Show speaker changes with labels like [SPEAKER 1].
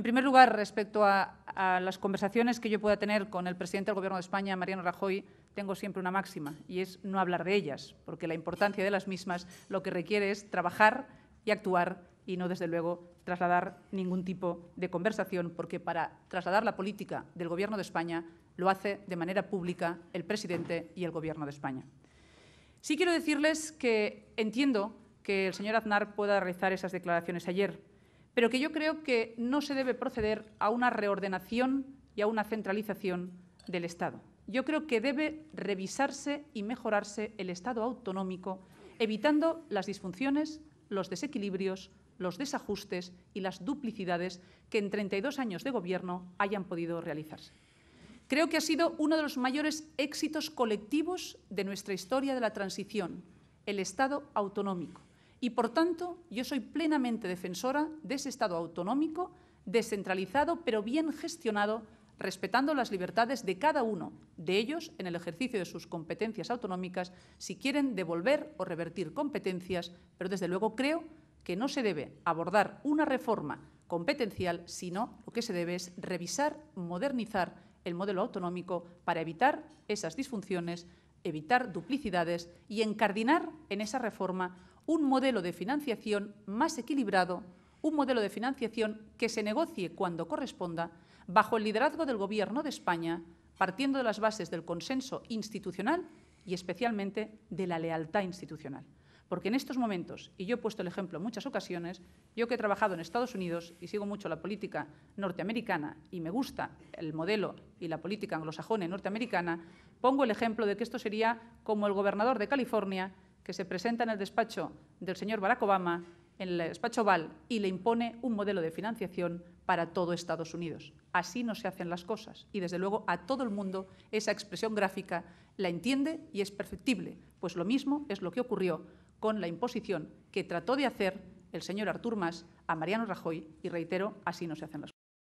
[SPEAKER 1] En primer lugar, respecto a, las conversaciones que yo pueda tener con el presidente del Gobierno de España, Mariano Rajoy, tengo siempre una máxima y es no hablar de ellas, porque la importancia de las mismas lo que requiere es trabajar y actuar y no, desde luego, trasladar ningún tipo de conversación, porque para trasladar la política del Gobierno de España lo hace de manera pública el presidente y el Gobierno de España. Sí quiero decirles que entiendo que el señor Aznar pueda realizar esas declaraciones ayer, pero que yo creo que no se debe proceder a una reordenación y a una centralización del Estado. Yo creo que debe revisarse y mejorarse el Estado autonómico, evitando las disfunciones, los desequilibrios, los desajustes y las duplicidades que en 32 años de Gobierno hayan podido realizarse. Creo que ha sido uno de los mayores éxitos colectivos de nuestra historia de la transición, el Estado autonómico, y por tanto, yo soy plenamente defensora de ese Estado autonómico, descentralizado, pero bien gestionado, respetando las libertades de cada uno de ellos en el ejercicio de sus competencias autonómicas, si quieren devolver o revertir competencias, pero desde luego creo que no se debe abordar una reforma competencial, sino lo que se debe es revisar, modernizar el modelo autonómico para evitar esas disfunciones, evitar duplicidades y encardinar en esa reforma un modelo de financiación más equilibrado, un modelo de financiación que se negocie cuando corresponda, bajo el liderazgo del Gobierno de España, partiendo de las bases del consenso institucional y especialmente de la lealtad institucional. Porque en estos momentos, y yo he puesto el ejemplo en muchas ocasiones, yo que he trabajado en Estados Unidos y sigo mucho la política norteamericana y me gusta el modelo y la política anglosajona norteamericana, pongo el ejemplo de que esto sería como el gobernador de California que se presenta en el despacho del señor Barack Obama, en el despacho Oval, y le impone un modelo de financiación para todo Estados Unidos. Así no se hacen las cosas. Y desde luego a todo el mundo esa expresión gráfica la entiende y es perfectible. Pues lo mismo es lo que ocurrió con la imposición que trató de hacer el señor Artur Mas a Mariano Rajoy y reitero, así no se hacen las cosas.